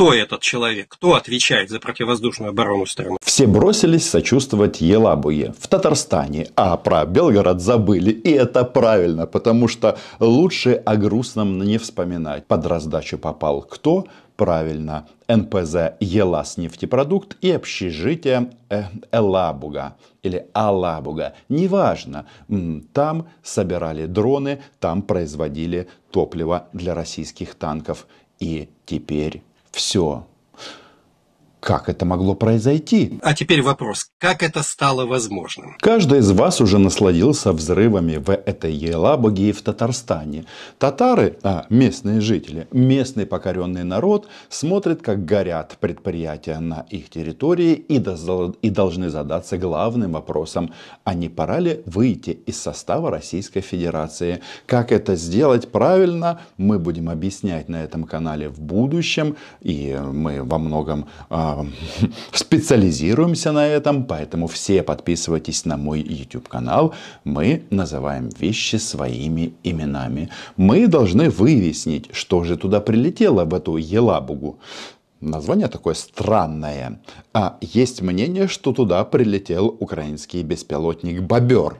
кто этот человек, кто отвечает за противовоздушную оборону страны. Все бросились сочувствовать Елабуе в Татарстане, а про Белгород забыли. И это правильно, потому что лучше о грустном не вспоминать. Под раздачу попал кто? Правильно, НПЗ «Елас нефтепродукт» и общежитие э, «Элабуга» или «Алабуга». Неважно, там собирали дроны, там производили топливо для российских танков. И теперь все как это могло произойти? А теперь вопрос, как это стало возможным? Каждый из вас уже насладился взрывами в этой Елабуге и в Татарстане. Татары, а местные жители, местный покоренный народ смотрят, как горят предприятия на их территории и, дозал, и должны задаться главным вопросом, а не пора ли выйти из состава Российской Федерации? Как это сделать правильно, мы будем объяснять на этом канале в будущем, и мы во многом а, специализируемся на этом, поэтому все подписывайтесь на мой YouTube канал. Мы называем вещи своими именами. Мы должны выяснить, что же туда прилетело, в эту Елабугу. Название такое странное. А есть мнение, что туда прилетел украинский беспилотник «Бобер».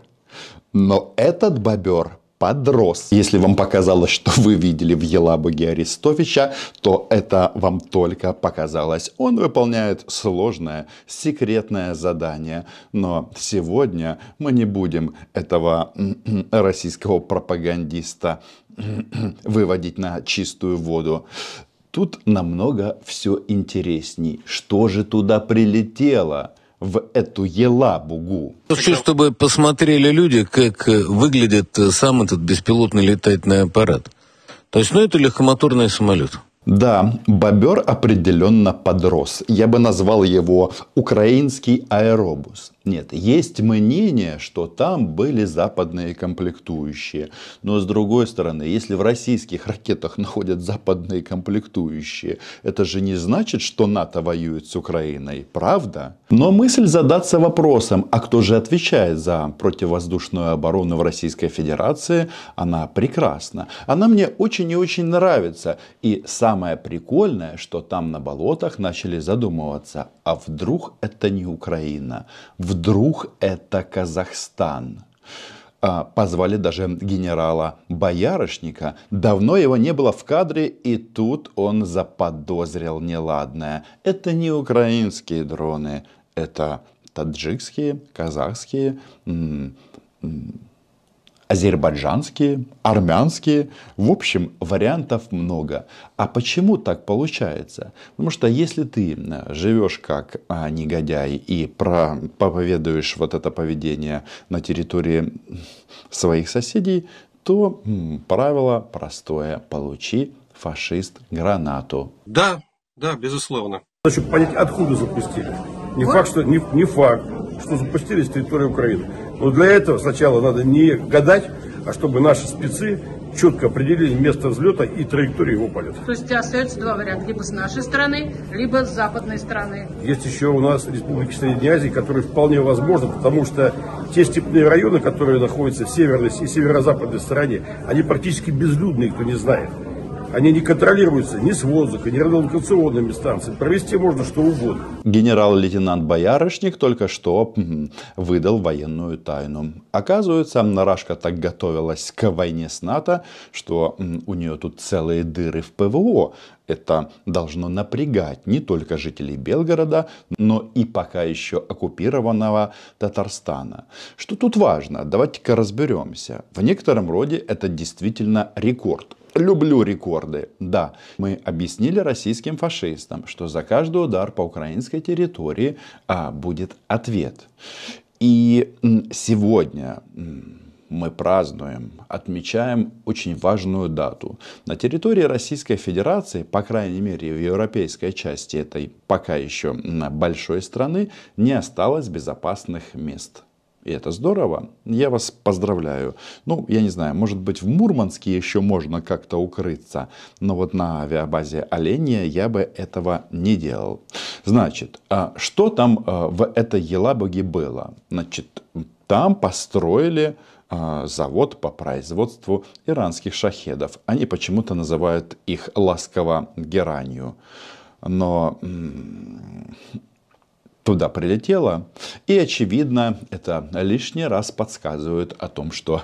Но этот бобер подрос. Если вам показалось, что вы видели в Елабуге Арестовича, то это вам только показалось. Он выполняет сложное, секретное задание. Но сегодня мы не будем этого российского пропагандиста выводить на чистую воду. Тут намного все интересней. Что же туда прилетело? в эту Елабугу. Хочу, чтобы посмотрели люди, как э, выглядит э, сам этот беспилотный летательный аппарат. То есть, ну, это легкомоторный самолет. Да, бобер определенно подрос. Я бы назвал его украинский аэробус. Нет, есть мнение, что там были западные комплектующие. Но с другой стороны, если в российских ракетах находят западные комплектующие, это же не значит, что НАТО воюет с Украиной, правда? Но мысль задаться вопросом, а кто же отвечает за противовоздушную оборону в Российской Федерации, она прекрасна. Она мне очень и очень нравится. И сам самое прикольное, что там на болотах начали задумываться, а вдруг это не Украина, вдруг это Казахстан а, позвали даже генерала Боярышника. Давно его не было в кадре, и тут он заподозрил неладное. Это не украинские дроны, это таджикские, казахские, азербайджанские, армянские. В общем, вариантов много. А почему так получается? Потому что если ты э, живешь как а, негодяй и проповедуешь вот это поведение на территории своих соседей, то правило простое. Получи, фашист, гранату. Да, да, безусловно. Значит, понять, откуда запустили. Не факт, что, не, не факт, что запустили с территории Украины. Но для этого сначала надо не гадать, а чтобы наши спецы четко определили место взлета и траекторию его полета. То есть остается два варианта, либо с нашей стороны, либо с западной стороны. Есть еще у нас республики Средней Азии, которые вполне возможно, потому что те степные районы, которые находятся в северной и северо-западной стороне, они практически безлюдные, кто не знает. Они не контролируются ни с воздуха, ни радиолокационными станциями. Провести можно что угодно. Генерал-лейтенант Боярышник только что выдал военную тайну. Оказывается, Нарашка так готовилась к войне с НАТО, что у нее тут целые дыры в ПВО. Это должно напрягать не только жителей Белгорода, но и пока еще оккупированного Татарстана. Что тут важно? Давайте-ка разберемся. В некотором роде это действительно рекорд. Люблю рекорды. Да, мы объяснили российским фашистам, что за каждый удар по украинской территории а, будет ответ. И сегодня мы празднуем, отмечаем очень важную дату. На территории Российской Федерации, по крайней мере в европейской части этой пока еще большой страны, не осталось безопасных мест. И это здорово. Я вас поздравляю. Ну, я не знаю, может быть, в Мурманске еще можно как-то укрыться. Но вот на авиабазе Оленя я бы этого не делал. Значит, а что там а, в этой Елабуге было? Значит, там построили а, завод по производству иранских шахедов. Они почему-то называют их ласково геранью. Но туда прилетела. И, очевидно, это лишний раз подсказывает о том, что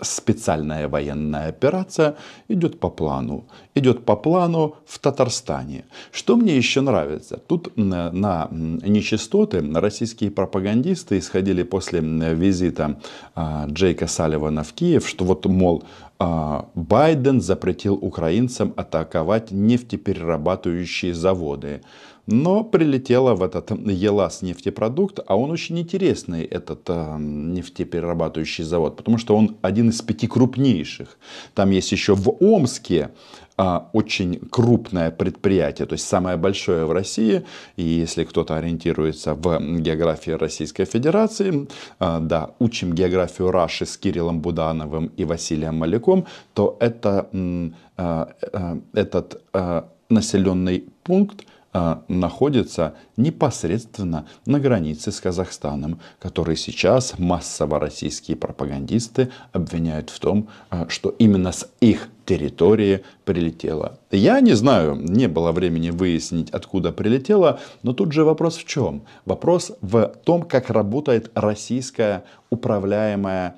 специальная военная операция идет по плану. Идет по плану в Татарстане. Что мне еще нравится? Тут на нечистоты российские пропагандисты исходили после визита а, Джейка Салливана в Киев, что вот, мол, а, Байден запретил украинцам атаковать нефтеперерабатывающие заводы но прилетела в этот ЕЛАС нефтепродукт, а он очень интересный, этот э, нефтеперерабатывающий завод, потому что он один из пяти крупнейших. Там есть еще в Омске э, очень крупное предприятие, то есть самое большое в России, и если кто-то ориентируется в географии Российской Федерации, э, да, учим географию Раши с Кириллом Будановым и Василием Маляком, то это, э, э, этот э, населенный пункт – а, находится непосредственно на границе с Казахстаном, который сейчас массово российские пропагандисты обвиняют в том, а, что именно с их территории прилетело. Я не знаю, не было времени выяснить, откуда прилетело, но тут же вопрос в чем? Вопрос в том, как работает российская управляемая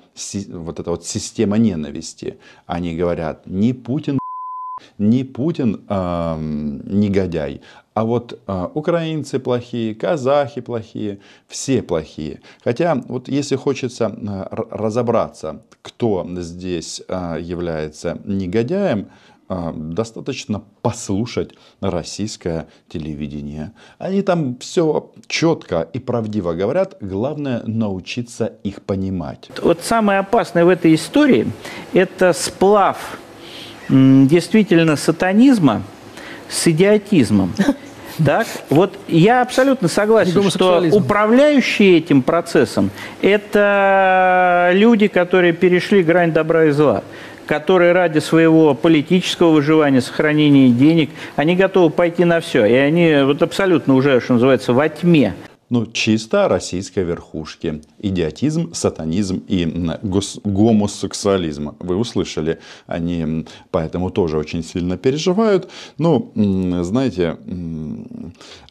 вот эта вот система ненависти. Они говорят, не Путин не Путин э, негодяй, а вот э, украинцы плохие, казахи плохие, все плохие. Хотя вот если хочется а, разобраться, кто здесь э, является негодяем, достаточно послушать российское телевидение. Они там все четко и правдиво говорят, главное научиться их понимать. Вот самое опасное в этой истории – это сплав действительно сатанизма с идиотизмом. Так, вот я абсолютно согласен, что управляющие этим процессом – это люди, которые перешли грань добра и зла которые ради своего политического выживания, сохранения денег, они готовы пойти на все. И они вот абсолютно уже, что называется, во тьме ну, чисто российской верхушки. Идиотизм, сатанизм и гомосексуализм. Вы услышали, они поэтому тоже очень сильно переживают. Ну, знаете,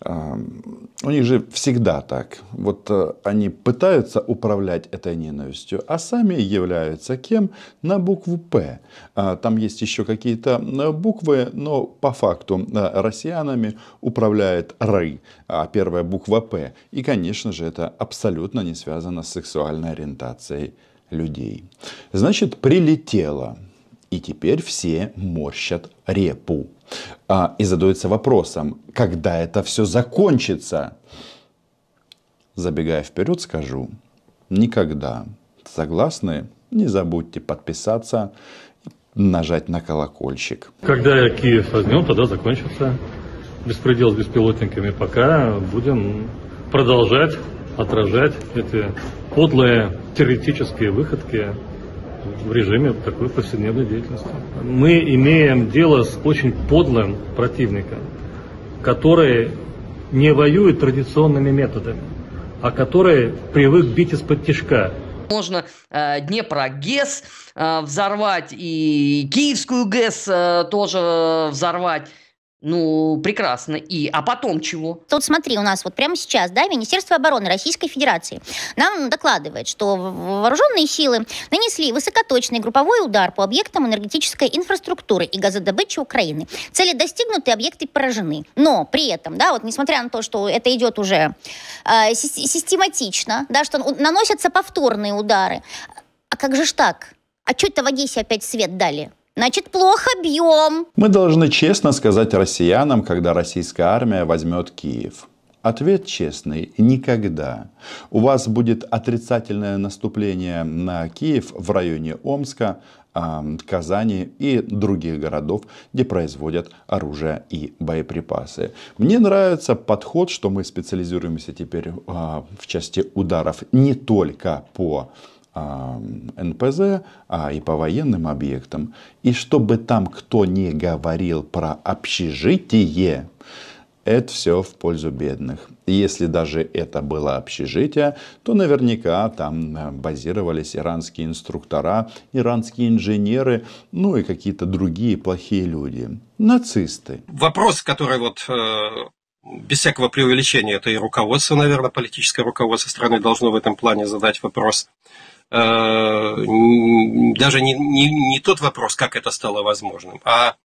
а, у них же всегда так. Вот э, они пытаются управлять этой ненавистью, а сами являются кем? На букву «П». А, там есть еще какие-то э, буквы, но по факту э, россиянами управляет Р. А первая буква «П». И, конечно же, это абсолютно не связано с сексуальной ориентацией людей. Значит, прилетело. И теперь все морщат репу. А, и задаются вопросом, когда это все закончится? Забегая вперед, скажу, никогда. Согласны? Не забудьте подписаться, нажать на колокольчик. Когда Киев возьмем, тогда закончится беспредел с беспилотниками, пока будем продолжать отражать эти подлые террористические выходки в режиме такой повседневной деятельности. Мы имеем дело с очень подлым противником, который не воюет традиционными методами, а который привык бить из-под тяжка. Можно э, Днепрогэс э, взорвать и Киевскую ГЭС э, тоже э, взорвать. Ну, прекрасно. И, а потом чего? Тут смотри, у нас вот прямо сейчас, да, Министерство обороны Российской Федерации нам докладывает, что вооруженные силы нанесли высокоточный групповой удар по объектам энергетической инфраструктуры и газодобычи Украины. Цели достигнуты, объекты поражены. Но при этом, да, вот несмотря на то, что это идет уже э, систематично, да, что наносятся повторные удары, а как же ж так? А что это в Одессе опять свет дали? значит плохо бьем. Мы должны честно сказать россиянам, когда российская армия возьмет Киев. Ответ честный – никогда. У вас будет отрицательное наступление на Киев в районе Омска, а, Казани и других городов, где производят оружие и боеприпасы. Мне нравится подход, что мы специализируемся теперь а, в части ударов не только по Эм, НПЗ, а и по военным объектам. И чтобы там кто не говорил про общежитие, это все в пользу бедных. если даже это было общежитие, то наверняка там э, базировались иранские инструктора, иранские инженеры, ну и какие-то другие плохие люди. Нацисты. Вопрос, который вот э, без всякого преувеличения, это и руководство, наверное, политическое руководство страны должно в этом плане задать вопрос. Э, даже не, не, не тот вопрос, как это стало возможным, а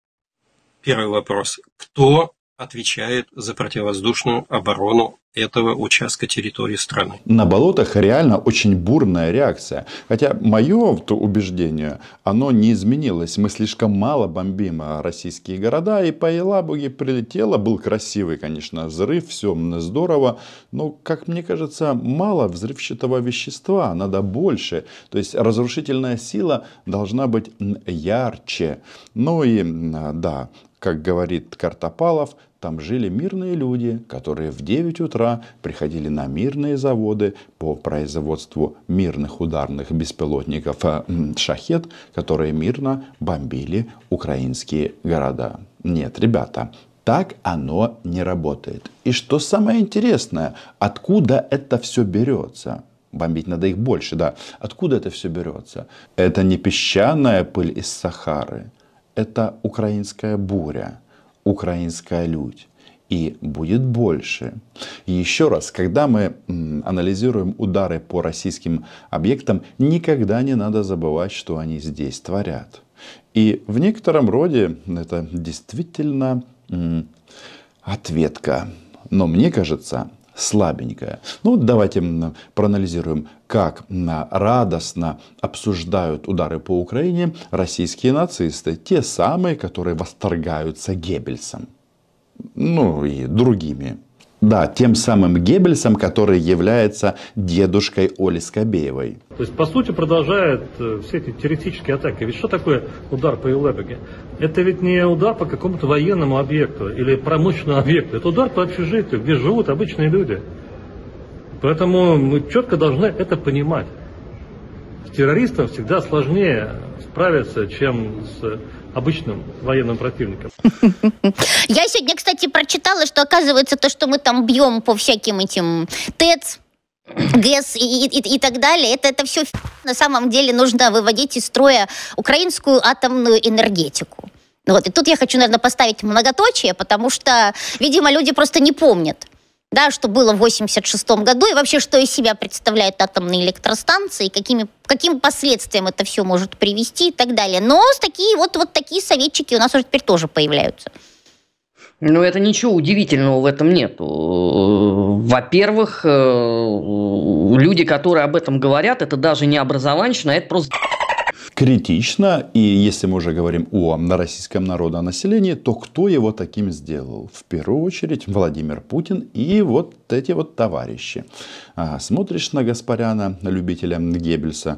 первый вопрос, кто отвечает за противовоздушную оборону этого участка территории страны. На болотах реально очень бурная реакция. Хотя мое то убеждение, оно не изменилось. Мы слишком мало бомбим российские города. И по Елабуге прилетело. Был красивый, конечно, взрыв. Все здорово. Но, как мне кажется, мало взрывчатого вещества. Надо больше. То есть, разрушительная сила должна быть ярче. Ну и, да, как говорит Картопалов, там жили мирные люди, которые в 9 утра приходили на мирные заводы по производству мирных ударных беспилотников э, «Шахет», которые мирно бомбили украинские города. Нет, ребята, так оно не работает. И что самое интересное, откуда это все берется? бомбить надо их больше, да. Откуда это все берется? Это не песчаная пыль из Сахары это украинская буря, украинская людь. И будет больше. еще раз, когда мы анализируем удары по российским объектам, никогда не надо забывать, что они здесь творят. И в некотором роде это действительно ответка. Но мне кажется, слабенькая. Ну, вот давайте проанализируем, как радостно обсуждают удары по Украине российские нацисты, те самые, которые восторгаются Геббельсом, ну и другими да, тем самым Геббельсом, который является дедушкой Оли Скобеевой. То есть, по сути, продолжает э, все эти террористические атаки. Ведь что такое удар по Елабуге? Это ведь не удар по какому-то военному объекту или промышленному объекту. Это удар по общежитию, где живут обычные люди. Поэтому мы четко должны это понимать. С террористом всегда сложнее справиться, чем с обычным военным противником. Я сегодня, кстати, прочитала, что оказывается то, что мы там бьем по всяким этим ТЭЦ, ГЭС и, и, и так далее, это, это все на самом деле нужно выводить из строя украинскую атомную энергетику. Вот. И тут я хочу, наверное, поставить многоточие, потому что, видимо, люди просто не помнят да, что было в 86 году, и вообще, что из себя представляют атомные электростанции, какими, каким последствиям это все может привести и так далее. Но такие вот, вот такие советчики у нас уже теперь тоже появляются. Ну, это ничего удивительного в этом нет. Во-первых, э, люди, которые об этом говорят, это даже не образованщина, а это просто критично. И если мы уже говорим о на российском народонаселении, то кто его таким сделал? В первую очередь Владимир Путин и вот эти вот товарищи. А, смотришь на Гаспаряна, любителя Геббельса,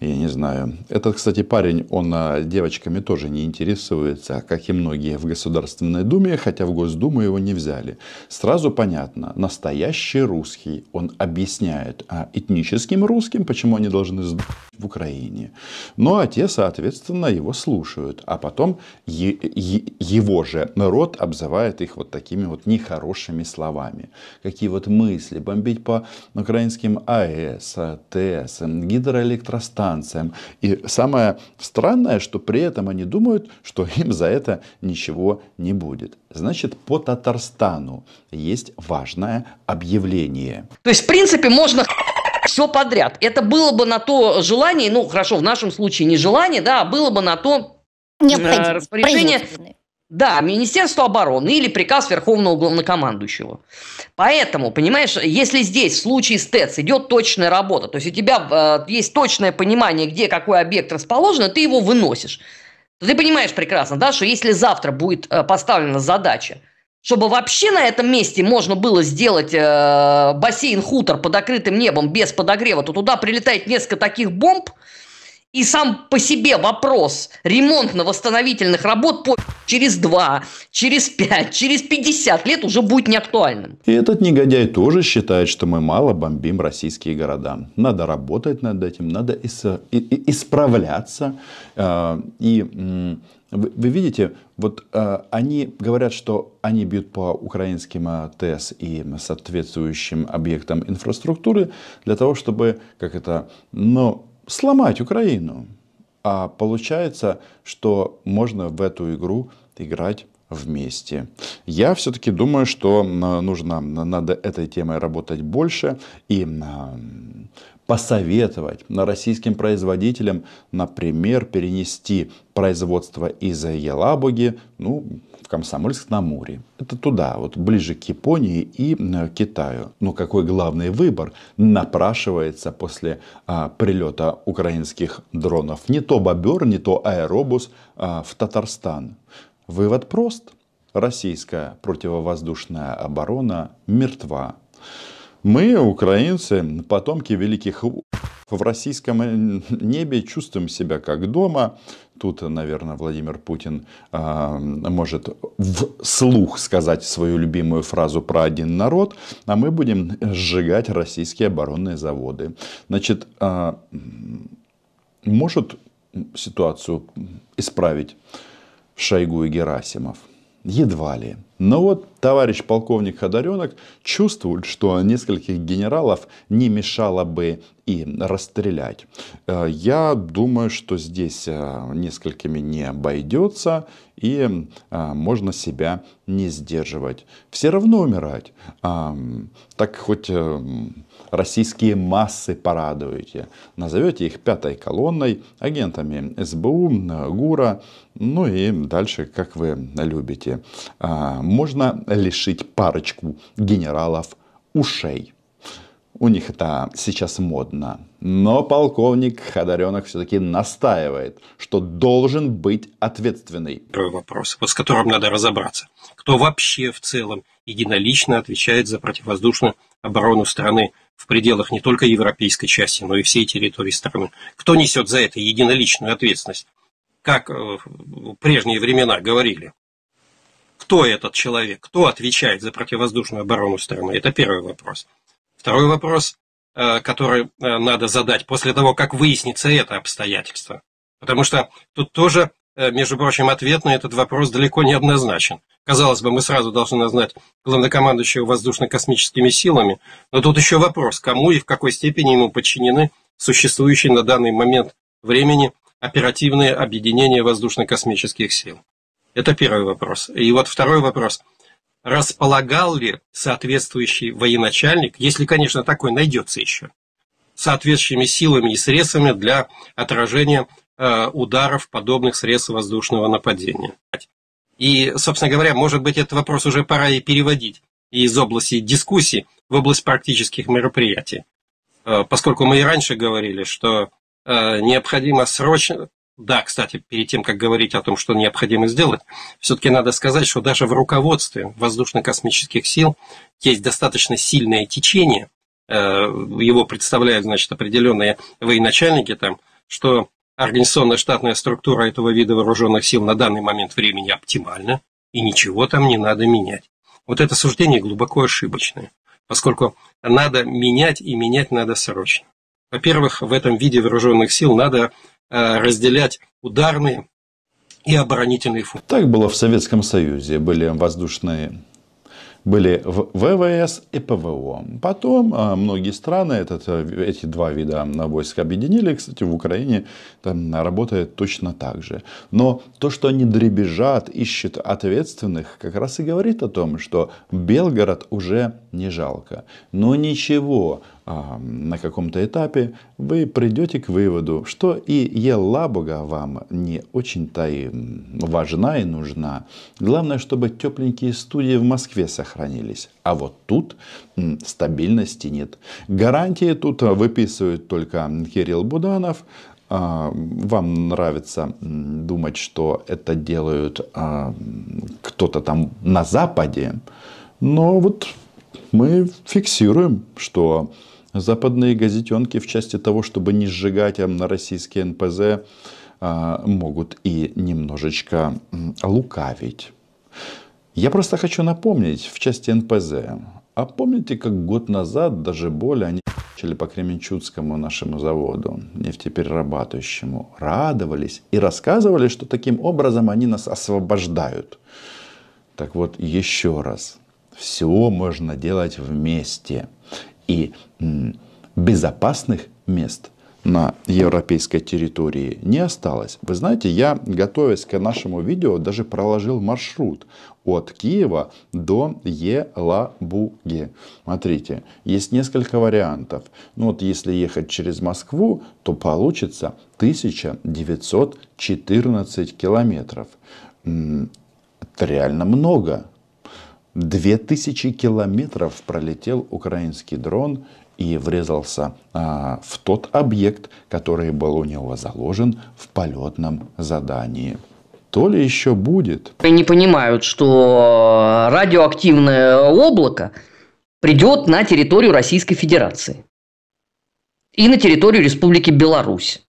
я не знаю. Этот, кстати, парень, он а, девочками тоже не интересуется, как и многие в Государственной Думе, хотя в Госдуму его не взяли. Сразу понятно, настоящий русский, он объясняет а этническим русским, почему они должны сдать в Украине. Ну, а те, соответственно, его слушают. А потом его же народ обзывает их вот такими вот нехорошими словами. Какие вот мысли, бомбить по украинским АЭС, ТЭС, гидроэлектростанциям, станциям. И самое странное, что при этом они думают, что им за это ничего не будет. Значит, по Татарстану есть важное объявление. То есть, в принципе, можно все подряд. Это было бы на то желание, ну хорошо, в нашем случае не желание, да, а было бы на то э, Необходимость. Распоряжение да, Министерство обороны или приказ Верховного Главнокомандующего. Поэтому, понимаешь, если здесь в случае с ТЭЦ идет точная работа, то есть у тебя э, есть точное понимание, где какой объект расположен, и ты его выносишь. То ты понимаешь прекрасно, да, что если завтра будет э, поставлена задача, чтобы вообще на этом месте можно было сделать э, бассейн-хутор под открытым небом без подогрева, то туда прилетает несколько таких бомб – и сам по себе вопрос ремонтно-восстановительных работ по через 2, через 5, через 50 лет уже будет неактуальным. И этот негодяй тоже считает, что мы мало бомбим российские города. Надо работать над этим, надо исправляться. Э, и вы видите, вот э, они говорят, что они бьют по украинским э, ТЭС и соответствующим объектам инфраструктуры для того, чтобы, как это, ну, сломать Украину. А получается, что можно в эту игру играть вместе. Я все-таки думаю, что э, нужно э, надо этой темой работать больше и посоветовать российским производителям, например, перенести производство из Елабуги, ну, в Комсомольск на Амуре. Это туда, вот ближе к Японии и Китаю. Но какой главный выбор напрашивается после а, прилета украинских дронов? Не то бобер, не то аэробус а, в Татарстан. Вывод прост. Российская противовоздушная оборона мертва мы, украинцы, потомки великих в российском э, небе чувствуем себя как дома. Тут, наверное, Владимир Путин э, может вслух сказать свою любимую фразу про один народ, а мы будем сжигать российские оборонные заводы. Значит, э, может ситуацию исправить Шойгу и Герасимов? Едва ли. Но вот товарищ полковник Ходоренок чувствует, что нескольких генералов не мешало бы и расстрелять. Э, я думаю, что здесь э, несколькими не обойдется и э, можно себя не сдерживать. Все равно умирать. Так хоть эм, российские массы порадуете. Назовете их пятой колонной, агентами СБУ, ГУРа, ну и дальше, как вы любите. А, можно лишить парочку генералов ушей. У них это сейчас модно. Но полковник Ходоренок все-таки настаивает, что должен быть ответственный. Первый вопрос, вот с которым надо разобраться. Кто вообще в целом единолично отвечает за противовоздушную оборону страны? в пределах не только европейской части, но и всей территории страны. Кто несет за это единоличную ответственность? Как э, в прежние времена говорили. Кто этот человек? Кто отвечает за противовоздушную оборону страны? Это первый вопрос. Второй вопрос, э, который э, надо задать после того, как выяснится это обстоятельство. Потому что тут тоже Э, между прочим, ответ на этот вопрос далеко не однозначен. Казалось бы, мы сразу должны назвать главнокомандующего воздушно-космическими силами, но тут еще вопрос, кому и в какой степени ему подчинены существующие на данный момент времени оперативные объединения воздушно-космических сил. Это первый вопрос. И вот второй вопрос. Располагал ли соответствующий военачальник, если, конечно, такой найдется еще, соответствующими силами и средствами для отражения Э, ударов подобных средств воздушного нападения. И, собственно говоря, может быть, этот вопрос уже пора и переводить из области дискуссий в область практических мероприятий. Э, поскольку мы и раньше говорили, что э, необходимо срочно... Да, кстати, перед тем, как говорить о том, что необходимо сделать, все-таки надо сказать, что даже в руководстве воздушно-космических сил есть достаточно сильное течение, его представляют, значит, определенные военачальники там, что Организационная штатная структура этого вида вооруженных сил на данный момент времени оптимальна, и ничего там не надо менять. Вот это суждение глубоко ошибочное, поскольку надо менять, и менять надо срочно. Во-первых, в этом виде вооруженных сил надо э, разделять ударные и оборонительные функции. Так было в Советском Союзе. Были воздушные были в ВВС и ПВО. Потом а, многие страны этот, э, эти два вида войск объединили. Кстати, в Украине там работает точно так же. Но то, что они дребезжат, ищут ответственных, как раз и говорит о том, что Белгород уже не жалко. Но ничего, а, на каком-то этапе, вы придете к выводу, что и Елабуга вам не очень-то и важна и нужна. Главное, чтобы тепленькие студии в Москве сохранились. А вот тут стабильности нет. Гарантии тут выписывают только Кирилл Буданов, а, вам нравится думать, что это делают а, кто-то там на Западе, но вот мы фиксируем, что Западные газетенки в части того, чтобы не сжигать на эм, российские НПЗ, а, могут и немножечко лукавить. Я просто хочу напомнить в части НПЗ. А помните, как год назад, даже более, они начали по Кременчуцкому нашему заводу, нефтеперерабатывающему, радовались и рассказывали, что таким образом они нас освобождают. Так вот, еще раз. Все можно делать вместе и безопасных мест на европейской территории не осталось. Вы знаете, я, готовясь к нашему видео, даже проложил маршрут от Киева до Елабуги. Смотрите, есть несколько вариантов. Ну вот если ехать через Москву, то получится 1914 километров. Это реально много. 2000 километров пролетел украинский дрон и врезался а, в тот объект, который был у него заложен в полетном задании. То ли еще будет. Не понимают, что а, радиоактивное облако придет на территорию Российской Федерации и на территорию Республики Беларусь.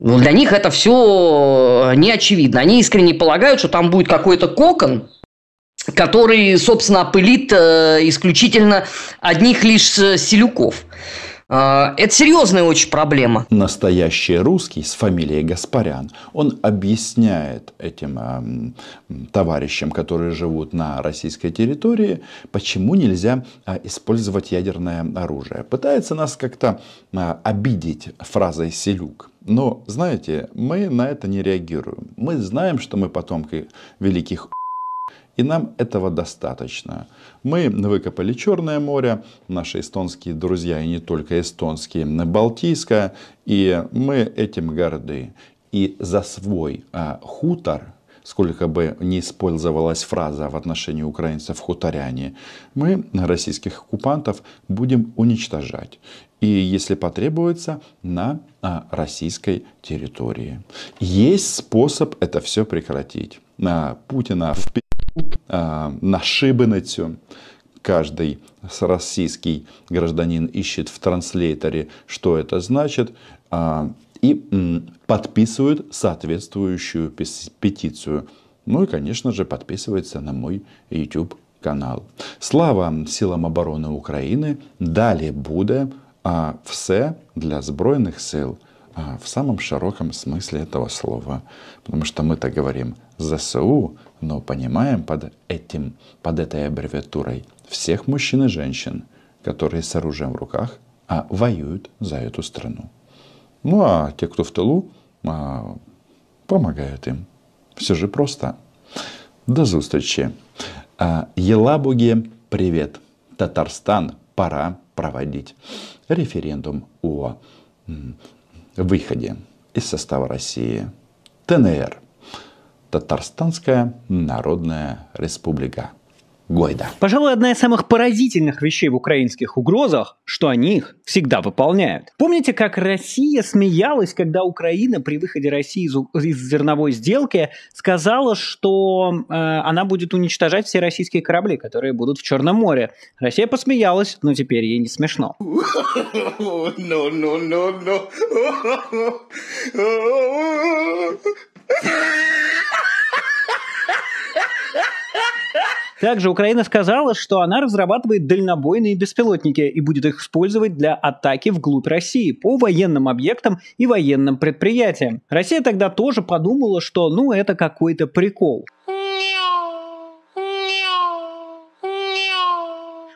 Но ну, для них это все а, не очевидно. Они искренне полагают, что там будет какой-то кокон, который, собственно, пылит э, исключительно одних лишь э, селюков. Э, это серьезная очень проблема. Настоящий русский с фамилией Гаспарян, он объясняет этим э, товарищам, которые живут на российской территории, почему нельзя э, использовать ядерное оружие. Пытается нас как-то э, обидеть фразой «селюк». Но, знаете, мы на это не реагируем. Мы знаем, что мы потомки великих и нам этого достаточно. Мы выкопали Черное море, наши эстонские друзья, и не только эстонские, Балтийское, и мы этим горды. И за свой а, хутор, сколько бы ни использовалась фраза в отношении украинцев хуторяне, мы российских оккупантов будем уничтожать. И если потребуется, на а, российской территории. Есть способ это все прекратить. А, Путина в нашибы на шибеницю. Каждый российский гражданин ищет в транслейтере, что это значит, а, и подписывают соответствующую петицию. Ну и, конечно же, подписывается на мой YouTube канал. Слава силам обороны Украины далее буде а все для Збройних сил. А, в самом широком смысле этого слова. Потому что мы-то говорим ЗСУ, но понимаем под этим, под этой аббревиатурой всех мужчин и женщин, которые с оружием в руках, а воюют за эту страну. Ну а те, кто в тылу, а, помогают им. Все же просто. До зустрічі. А, Елабуги, привет. Татарстан пора проводить референдум о выходе из состава России ТНР, Татарстанская Народная Республика. Гойда. Пожалуй, одна из самых поразительных вещей в украинских угрозах, что они их всегда выполняют. Помните, как Россия смеялась, когда Украина при выходе России из, из зерновой сделки сказала, что э, она будет уничтожать все российские корабли, которые будут в Черном море. Россия посмеялась, но теперь ей не смешно. No, no, no, no. Также Украина сказала, что она разрабатывает дальнобойные беспилотники и будет их использовать для атаки вглубь России по военным объектам и военным предприятиям. Россия тогда тоже подумала, что ну это какой-то прикол.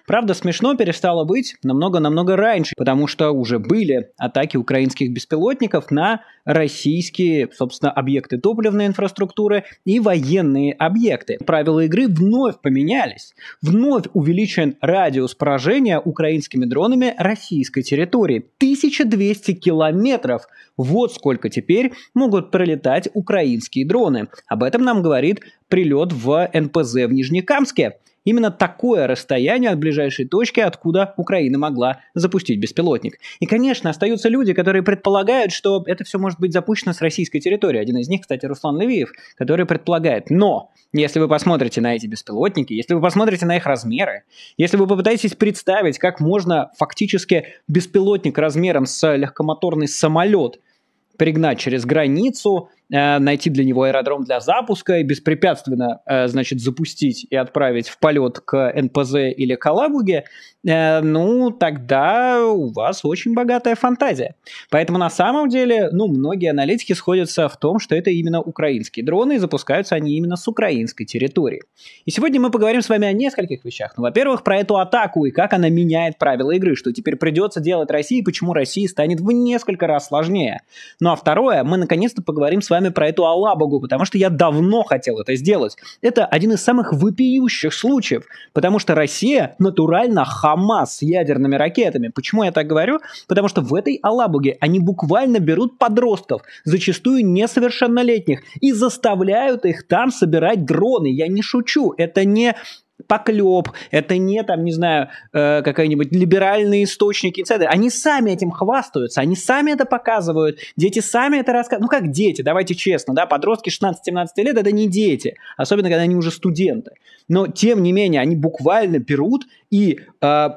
Правда, смешно перестало быть намного-намного раньше, потому что уже были атаки украинских беспилотников на российские, собственно, объекты топливной инфраструктуры и военные объекты. Правила игры вновь поменялись. Вновь увеличен радиус поражения украинскими дронами российской территории. 1200 километров. Вот сколько теперь могут пролетать украинские дроны. Об этом нам говорит прилет в НПЗ в Нижнекамске. Именно такое расстояние от ближайшей точки, откуда Украина могла запустить беспилотник. И, конечно, остаются люди, которые предполагают, что это все может быть запущено с российской территории. Один из них, кстати, Руслан Левиев, который предполагает. Но если вы посмотрите на эти беспилотники, если вы посмотрите на их размеры, если вы попытаетесь представить, как можно фактически беспилотник размером с легкомоторный самолет пригнать через границу, Э, найти для него аэродром для запуска и беспрепятственно, э, значит, запустить и отправить в полет к НПЗ или Калабуге. Э, ну, тогда у вас очень богатая фантазия. Поэтому на самом деле, ну, многие аналитики сходятся в том, что это именно украинские дроны, и запускаются они именно с украинской территории. И сегодня мы поговорим с вами о нескольких вещах. Ну, во-первых, про эту атаку и как она меняет правила игры, что теперь придется делать России, и почему России станет в несколько раз сложнее. Ну, а второе, мы наконец-то поговорим с вами про эту алабугу, потому что я давно хотел это сделать. Это один из самых выпиющих случаев, потому что Россия натурально Хамас с ядерными ракетами. Почему я так говорю? Потому что в этой Алабуге они буквально берут подростков, зачастую несовершеннолетних, и заставляют их там собирать дроны. Я не шучу, это не поклеп, это не там, не знаю, э, какие-нибудь либеральные источники, инсайды. Они сами этим хвастаются, они сами это показывают, дети сами это рассказывают. Ну как дети, давайте честно, да, подростки 16-17 лет это не дети, особенно когда они уже студенты. Но тем не менее, они буквально берут и, э,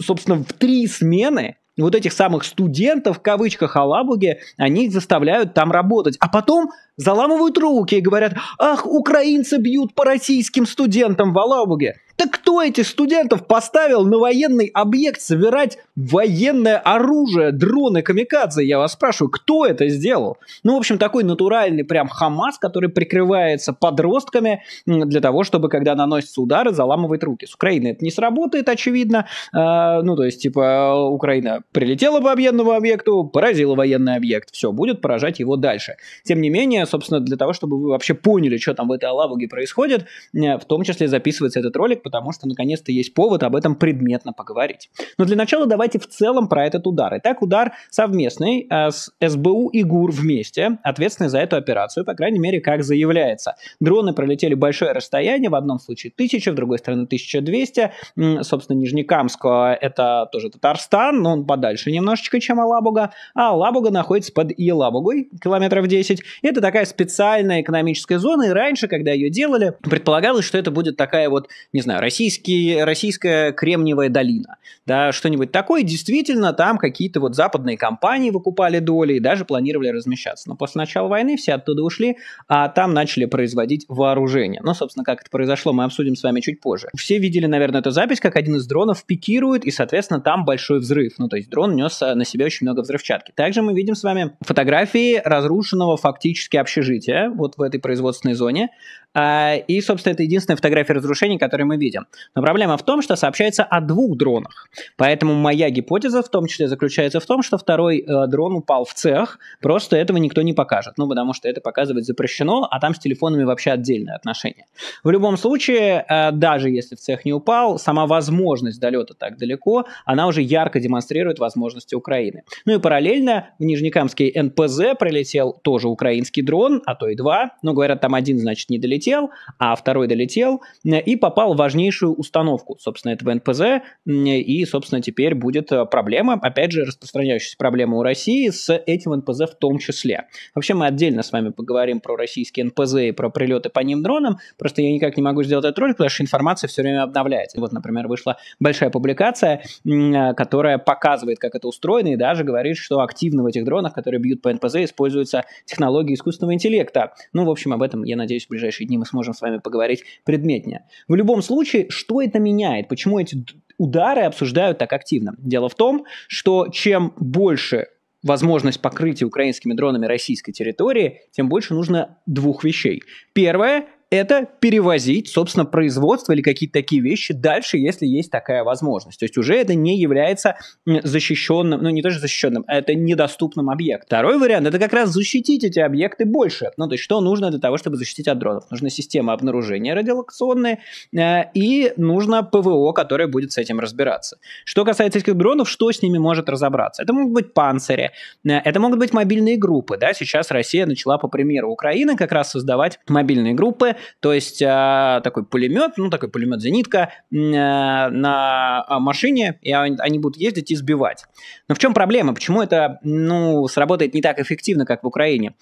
собственно, в три смены вот этих самых студентов, в кавычках, Алабуге они их заставляют там работать. А потом заламывают руки и говорят, ах, украинцы бьют по российским студентам в Алабуге. Так кто этих студентов поставил на военный объект собирать военное оружие, дроны, камикадзе? Я вас спрашиваю, кто это сделал? Ну, в общем, такой натуральный прям Хамас, который прикрывается подростками для того, чтобы, когда наносятся удары, заламывать руки. С Украины это не сработает, очевидно. А, ну, то есть, типа, Украина прилетела по военному объекту, поразила военный объект. Все, будет поражать его дальше. Тем не менее, собственно, для того, чтобы вы вообще поняли, что там в этой Алабуге происходит, э, в том числе записывается этот ролик, потому что наконец-то есть повод об этом предметно поговорить. Но для начала давайте в целом про этот удар. Итак, удар совместный э, с СБУ и ГУР вместе, ответственный за эту операцию, по крайней мере, как заявляется. Дроны пролетели большое расстояние, в одном случае 1000, в другой стороны 1200. Собственно, Нижнекамск э, — это тоже Татарстан, но он подальше немножечко, чем Алабуга. А Алабуга находится под Елабугой, километров 10. Это такая специальная экономическая зона, и раньше, когда ее делали, предполагалось, что это будет такая вот, не знаю, знаю, российский, российская Кремниевая долина, да, что-нибудь такое, действительно, там какие-то вот западные компании выкупали доли и даже планировали размещаться. Но после начала войны все оттуда ушли, а там начали производить вооружение. Ну, собственно, как это произошло, мы обсудим с вами чуть позже. Все видели, наверное, эту запись, как один из дронов пикирует, и, соответственно, там большой взрыв. Ну, то есть дрон нес э, на себе очень много взрывчатки. Также мы видим с вами фотографии разрушенного фактически общежития вот в этой производственной зоне. А, и, собственно, это единственная фотография разрушений, которую мы видим. Но проблема в том, что сообщается о двух дронах. Поэтому моя гипотеза в том числе заключается в том, что второй э, дрон упал в цех, просто этого никто не покажет. Ну, потому что это показывать запрещено, а там с телефонами вообще отдельное отношение. В любом случае, э, даже если в цех не упал, сама возможность долета так далеко, она уже ярко демонстрирует возможности Украины. Ну и параллельно в Нижнекамский НПЗ пролетел тоже украинский дрон, а то и два. Ну, говорят, там один, значит, не долетел долетел, а второй долетел э, и попал в важнейшую установку, собственно, этого НПЗ. И, собственно, теперь будет э, проблема, опять же, распространяющаяся проблема у России с этим НПЗ в том числе. Вообще, мы отдельно с вами поговорим про российские НПЗ и про прилеты по ним дроном, Просто я никак не могу сделать этот ролик, потому что информация все время обновляется. Вот, например, вышла большая публикация, э, которая показывает, как это устроено, и даже говорит, что активно в этих дронах, которые бьют по НПЗ, используются технологии искусственного интеллекта. Ну, в общем, об этом, я надеюсь, в ближайшие дни подробнее мы сможем с вами поговорить предметнее. В любом случае, что это меняет? Почему эти удары обсуждают так активно? Дело в том, что чем больше возможность покрытия украинскими дронами российской территории, тем больше нужно двух вещей. Первое это перевозить, собственно, производство или какие-то такие вещи дальше, если есть такая возможность. То есть уже это не является защищенным, ну не то, что защищенным, а это недоступным объектом. Второй вариант – это как раз защитить эти объекты больше. Ну то есть что нужно для того, чтобы защитить от дронов? Нужна система обнаружения радиолокационная э, и нужно ПВО, которое будет с этим разбираться. Что касается этих дронов, что с ними может разобраться? Это могут быть панцири, э, это могут быть мобильные группы. Да? Сейчас Россия начала, по примеру Украины, как раз создавать мобильные группы, то есть э, такой пулемет, ну такой пулемет «Зенитка» э, на а, машине, и они будут ездить и сбивать. Но в чем проблема? Почему это ну, сработает не так эффективно, как в Украине?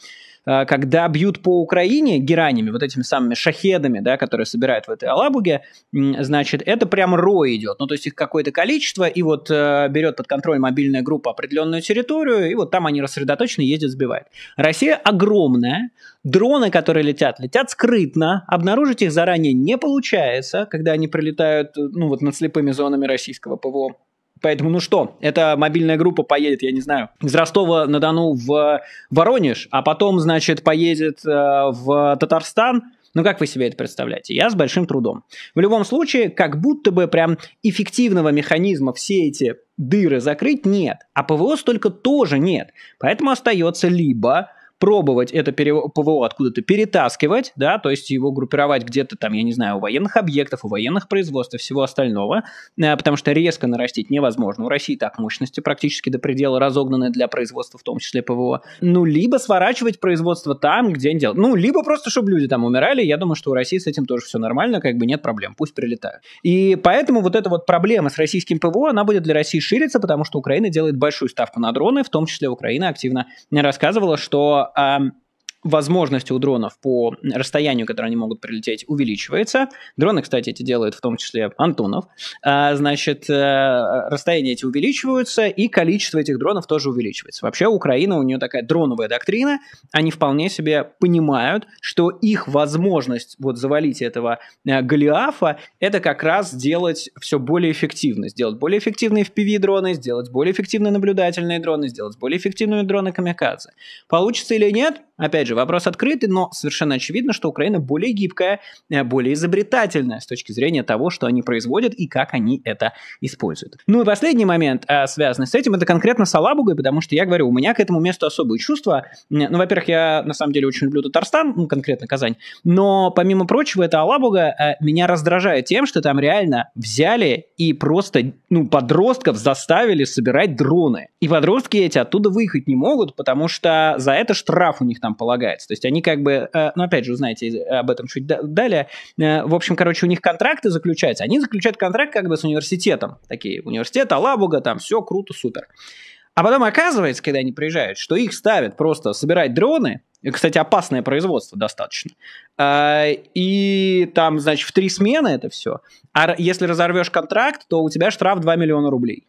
Э, когда бьют по Украине геранями, вот этими самыми шахедами, да, которые собирают в этой Алабуге, значит, это прям рой идет. Ну, то есть их какое-то количество, и вот э, берет под контроль мобильная группа определенную территорию, и вот там они рассредоточены, ездят, сбивают. Россия огромная, дроны, которые летят, летят скрытно, обнаружить их заранее не получается, когда они прилетают, э, ну, вот над слепыми зонами российского ПВО. Поэтому, ну что, эта мобильная группа поедет, я не знаю, из Ростова-на-Дону в Воронеж, а потом, значит, поедет э, в Татарстан, ну как вы себе это представляете? Я с большим трудом. В любом случае, как будто бы прям эффективного механизма все эти дыры закрыть нет, а ПВО столько тоже нет. Поэтому остается либо пробовать это ПВО откуда-то перетаскивать, да, то есть его группировать где-то там, я не знаю, у военных объектов, у военных производств и всего остального, э, потому что резко нарастить невозможно. У России так мощности практически до предела разогнаны для производства, в том числе ПВО. Ну, либо сворачивать производство там, где они делают. Ну, либо просто, чтобы люди там умирали. Я думаю, что у России с этим тоже все нормально, как бы нет проблем, пусть прилетают. И поэтому вот эта вот проблема с российским ПВО, она будет для России шириться, потому что Украина делает большую ставку на дроны, в том числе Украина активно рассказывала, что um, возможности у дронов по расстоянию, которое они могут прилететь, увеличивается. Дроны, кстати, эти делают в том числе Антонов. А, значит, э, расстояния эти увеличиваются, и количество этих дронов тоже увеличивается. Вообще Украина, у нее такая дроновая доктрина. Они вполне себе понимают, что их возможность вот завалить этого э, Голиафа, это как раз сделать все более эффективно. Сделать более эффективные FPV-дроны, сделать более эффективные наблюдательные дроны, сделать более эффективные дроны камикадзе. Получится или нет? Опять же, же, вопрос открытый, но совершенно очевидно, что Украина более гибкая, э, более изобретательная с точки зрения того, что они производят и как они это используют. Ну и последний момент, э, связанный с этим, это конкретно с Алабугой, потому что я говорю, у меня к этому месту особые чувства. Ну, во-первых, я на самом деле очень люблю Татарстан, ну, конкретно Казань, но, помимо прочего, это Алабуга э, меня раздражает тем, что там реально взяли и просто, ну, подростков заставили собирать дроны. И подростки эти оттуда выехать не могут, потому что за это штраф у них там полагается предполагается. То есть они как бы, э, ну опять же, узнаете об этом чуть далее. Э, в общем, короче, у них контракты заключаются. Они заключают контракт как бы с университетом. Такие, университет, Алабуга, там все круто, супер. А потом оказывается, когда они приезжают, что их ставят просто собирать дроны, кстати, опасное производство достаточно. Э, и там, значит, в три смены это все. А если разорвешь контракт, то у тебя штраф 2 миллиона рублей.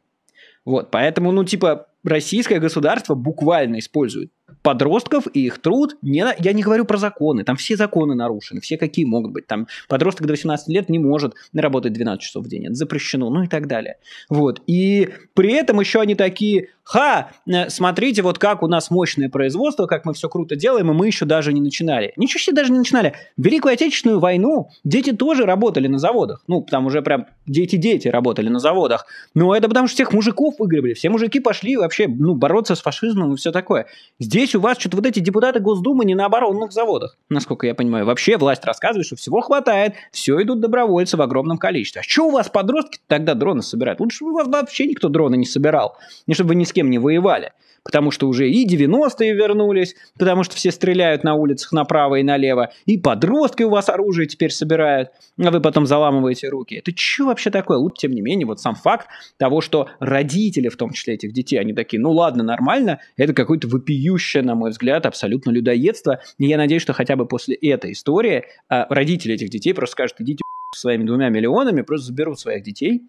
Вот, поэтому, ну, типа, российское государство буквально использует подростков и их труд, не, я не говорю про законы, там все законы нарушены, все какие могут быть, там подросток до 18 лет не может работать 12 часов в день, это запрещено, ну и так далее. Вот, и при этом еще они такие, ха, э, смотрите, вот как у нас мощное производство, как мы все круто делаем, и мы еще даже не начинали. Ничего себе даже не начинали. Великую Отечественную войну дети тоже работали на заводах, ну, там уже прям дети-дети работали на заводах, но это потому что всех мужиков выгребли, все мужики пошли вообще, ну, бороться с фашизмом и все такое. Здесь Здесь у вас что-то вот эти депутаты Госдумы не на оборонных заводах, насколько я понимаю. Вообще власть рассказывает, что всего хватает, все идут добровольцы в огромном количестве. А что у вас подростки тогда дроны собирают? Лучше бы у вас вообще никто дроны не собирал, не чтобы вы ни с кем не воевали потому что уже и 90-е вернулись, потому что все стреляют на улицах направо и налево, и подростки у вас оружие теперь собирают, а вы потом заламываете руки. Это что вообще такое? Вот, тем не менее, вот сам факт того, что родители, в том числе этих детей, они такие, ну ладно, нормально, это какое-то вопиющее, на мой взгляд, абсолютно людоедство. И я надеюсь, что хотя бы после этой истории а, родители этих детей просто скажут, идите своими двумя миллионами, просто заберут своих детей,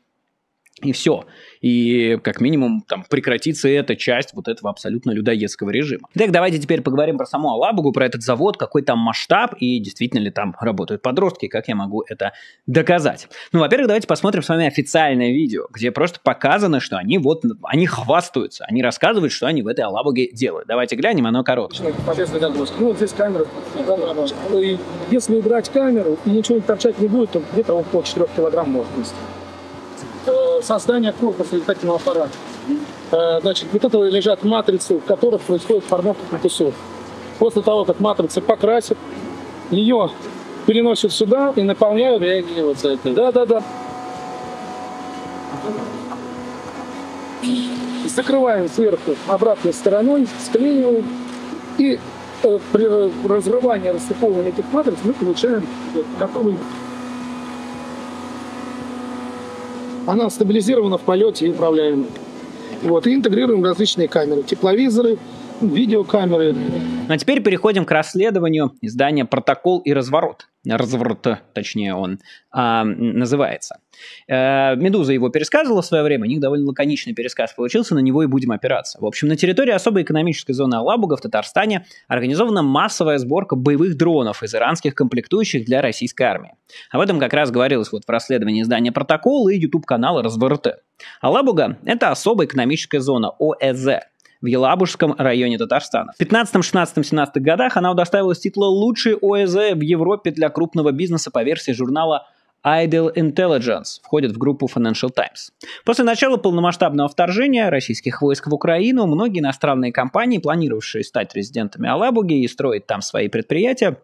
и все. И как минимум там прекратится эта часть вот этого абсолютно людоедского режима. Так, давайте теперь поговорим про саму Алабугу, про этот завод, какой там масштаб и действительно ли там работают подростки, как я могу это доказать. Ну, во-первых, давайте посмотрим с вами официальное видео, где просто показано, что они вот, они хвастаются, они рассказывают, что они в этой Алабуге делают. Давайте глянем, оно короткое. Ну, вот здесь камера. Ну, и если убрать камеру и ничего не торчать не будет, то где-то около 4 килограмм может быть создания корпуса летательного аппарата. Э, значит, вот это лежат матрицы, в которых происходит формовка корпусов. После того, как матрицы покрасят, ее переносят сюда и наполняют вот реагируются это. Да, да, да. Закрываем сверху обратной стороной, склеиваем и э, при разрывании рассыпывания этих матриц мы получаем готовый Она стабилизирована в полете и управляема. Вот, и интегрируем различные камеры, тепловизоры, видеокамеры. Ну, а теперь переходим к расследованию издания «Протокол и разворот». Разворот, точнее, он э, называется. Э, «Медуза» его пересказывала в свое время, у них довольно лаконичный пересказ получился, на него и будем опираться. В общем, на территории особой экономической зоны Алабуга в Татарстане организована массовая сборка боевых дронов из иранских комплектующих для российской армии. Об этом как раз говорилось вот в расследовании издания «Протокол» и YouTube-канала «Разворот». Алабуга – это особая экономическая зона ОЭЗ, в Елабужском районе Татарстана. В 15, 16, 17 годах она удостоилась титла лучшей ОЭЗ в Европе для крупного бизнеса» по версии журнала Idle Intelligence входит в группу Financial Times. После начала полномасштабного вторжения российских войск в Украину многие иностранные компании, планировавшие стать резидентами Алабуги и строить там свои предприятия,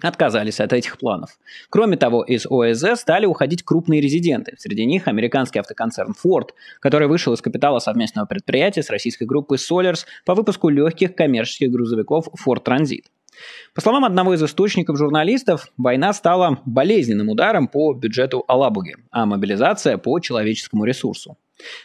отказались от этих планов. Кроме того, из ОЭЗ стали уходить крупные резиденты. Среди них американский автоконцерн Ford, который вышел из капитала совместного предприятия с российской группой Solers по выпуску легких коммерческих грузовиков Ford Transit. По словам одного из источников журналистов, война стала болезненным ударом по бюджету Алабуги, а мобилизация по человеческому ресурсу.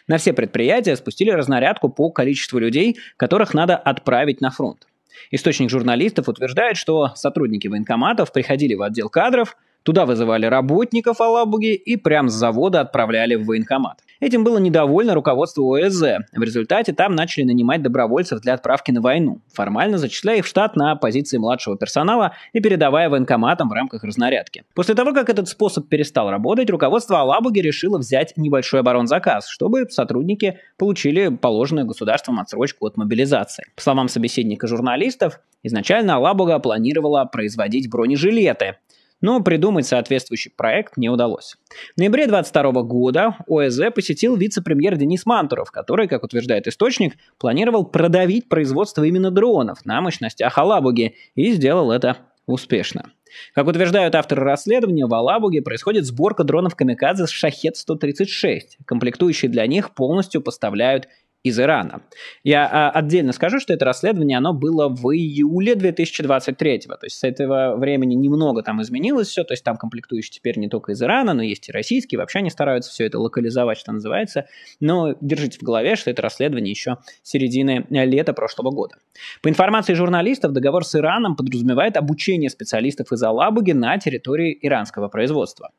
На все предприятия спустили разнарядку по количеству людей, которых надо отправить на фронт. Источник журналистов утверждает, что сотрудники военкоматов приходили в отдел кадров – Туда вызывали работников Алабуги и прям с завода отправляли в военкомат. Этим было недовольно руководство ОЭЗ. В результате там начали нанимать добровольцев для отправки на войну, формально зачисляя их в штат на позиции младшего персонала и передавая военкоматам в рамках разнарядки. После того, как этот способ перестал работать, руководство Алабуги решило взять небольшой оборонзаказ, чтобы сотрудники получили положенную государством отсрочку от мобилизации. По словам собеседника журналистов, изначально Алабуга планировала производить бронежилеты – но придумать соответствующий проект не удалось. В ноябре 2022 года ОСЗ посетил вице-премьер Денис Мантуров, который, как утверждает источник, планировал продавить производство именно дронов на мощностях Алабуги и сделал это успешно. Как утверждают авторы расследования, в Алабуге происходит сборка дронов «Камикадзе» с «Шахет-136». Комплектующие для них полностью поставляют из Ирана. Я а, отдельно скажу, что это расследование, оно было в июле 2023, то есть с этого времени немного там изменилось все, то есть там комплектующие теперь не только из Ирана, но есть и российские, вообще они стараются все это локализовать, что называется, но держите в голове, что это расследование еще середины э, лета прошлого года. По информации журналистов, договор с Ираном подразумевает обучение специалистов из Алабуги на территории иранского производства.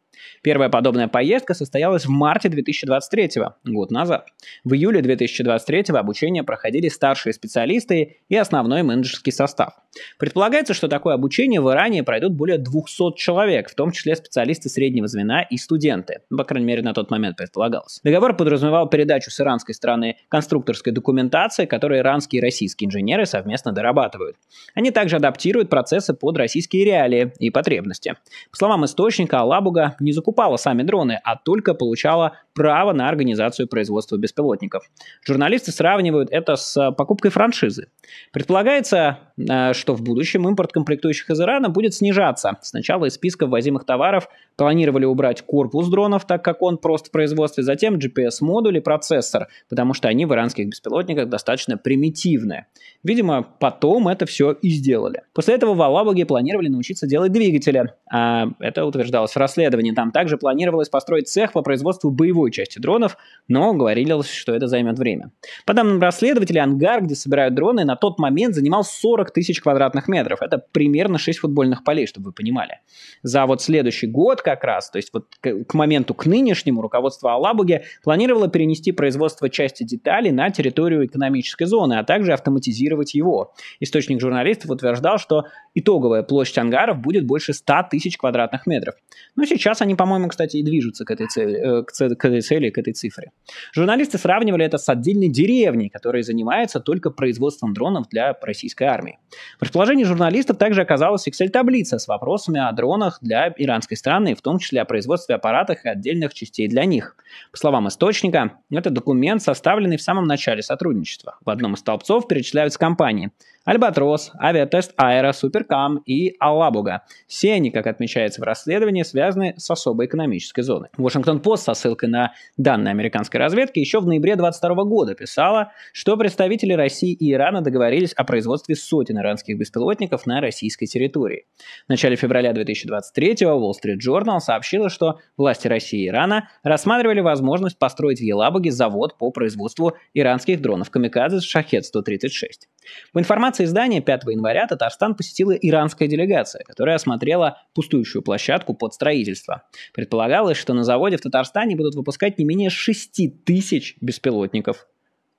Первая подобная поездка состоялась в марте 2023 год назад. В июле 2023 обучение проходили старшие специалисты и основной менеджерский состав. Предполагается, что такое обучение в Иране пройдут более 200 человек, в том числе специалисты среднего звена и студенты. По крайней мере, на тот момент предполагалось. Договор подразумевал передачу с иранской стороны конструкторской документации, которую иранские и российские инженеры совместно дорабатывают. Они также адаптируют процессы под российские реалии и потребности. По словам источника, Алабуга не не закупала сами дроны, а только получала право на организацию производства беспилотников. Журналисты сравнивают это с э, покупкой франшизы. Предполагается, э, что в будущем импорт комплектующих из Ирана будет снижаться. Сначала из списка ввозимых товаров планировали убрать корпус дронов, так как он прост в производстве, затем GPS-модуль и процессор, потому что они в иранских беспилотниках достаточно примитивные. Видимо, потом это все и сделали. После этого в Алабуге планировали научиться делать двигатели. А это утверждалось в расследовании. Там также планировалось построить цех по производству боевой части дронов, но говорилось, что это займет время. По данным расследователей, ангар, где собирают дроны, на тот момент занимал 40 тысяч квадратных метров. Это примерно 6 футбольных полей, чтобы вы понимали. За вот следующий год как раз, то есть вот к, к моменту к нынешнему, руководство Алабуги планировало перенести производство части деталей на территорию экономической зоны, а также автоматизировать цитировать его. Источник журналистов утверждал, что итоговая площадь ангаров будет больше 100 тысяч квадратных метров. Но сейчас они, по-моему, кстати, и движутся к этой цели, э, к, ц- к этой цели, к этой цифре. Журналисты сравнивали это с отдельной деревней, которая занимается только производством дронов для российской армии. В расположении журналистов также оказалась Excel-таблица с вопросами о дронах для иранской страны, в том числе о производстве аппаратов и отдельных частей для них. По словам источника, это документ, составленный в самом начале сотрудничества. В одном из столбцов перечисляются Компании: Альбатрос, Авиатест Аэро, Суперкам и Алабуга. Все они, как отмечается в расследовании, связаны с особой экономической зоной. Вашингтон Пост со ссылкой на данные американской разведки еще в ноябре 2022 года писала, что представители России и Ирана договорились о производстве сотен иранских беспилотников на российской территории. В начале февраля 2023 Wall Street Journal сообщила, что власти России и Ирана рассматривали возможность построить в Елабуге завод по производству иранских дронов «Камикадзе» «Шахет-136». По информации издания, 5 января Татарстан посетила иранская делегация, которая осмотрела пустующую площадку под строительство. Предполагалось, что на заводе в Татарстане будут выпускать не менее 6 тысяч беспилотников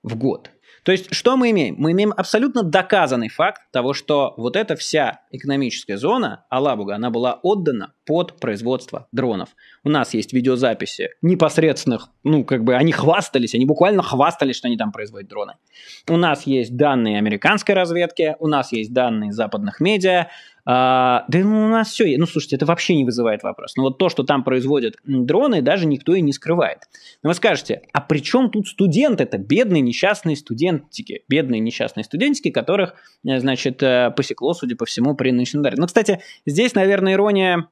в год. То есть, что мы имеем? Мы имеем абсолютно доказанный факт того, что вот эта вся экономическая зона Алабуга, она была отдана под производство дронов. У нас есть видеозаписи непосредственных, ну, как бы они хвастались, они буквально хвастались, что они там производят дроны. У нас есть данные американской разведки, у нас есть данные западных медиа, а, да ну, у нас все, ну слушайте, это вообще не вызывает вопрос. Но вот то, что там производят дроны, даже никто и не скрывает. Но вы скажете, а при чем тут студент? Это бедные несчастные студентики, бедные несчастные студентики, которых, э, значит, э, посекло, судя по всему, при нынешнем Но, ну, кстати, здесь, наверное, ирония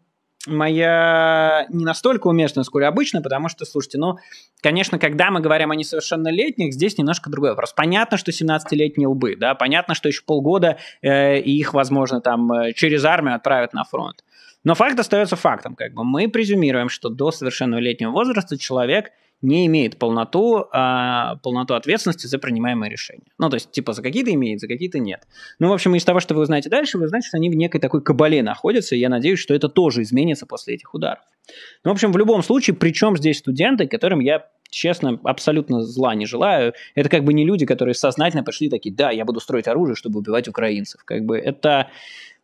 моя не настолько уместна, сколько обычно, потому что, слушайте, ну, конечно, когда мы говорим о несовершеннолетних, здесь немножко другой вопрос. Понятно, что 17-летние лбы, да, понятно, что еще полгода э, их, возможно, там э, через армию отправят на фронт. Но факт остается фактом, как бы мы презюмируем, что до совершеннолетнего возраста человек – не имеет полноту, а, полноту ответственности за принимаемые решения. Ну, то есть, типа, за какие-то имеет, за какие-то нет. Ну, в общем, из того, что вы узнаете дальше, вы знаете, что они в некой такой кабале находятся, и я надеюсь, что это тоже изменится после этих ударов. Ну, в общем, в любом случае, причем здесь студенты, которым я честно, абсолютно зла не желаю. Это как бы не люди, которые сознательно пошли такие, да, я буду строить оружие, чтобы убивать украинцев. Как бы это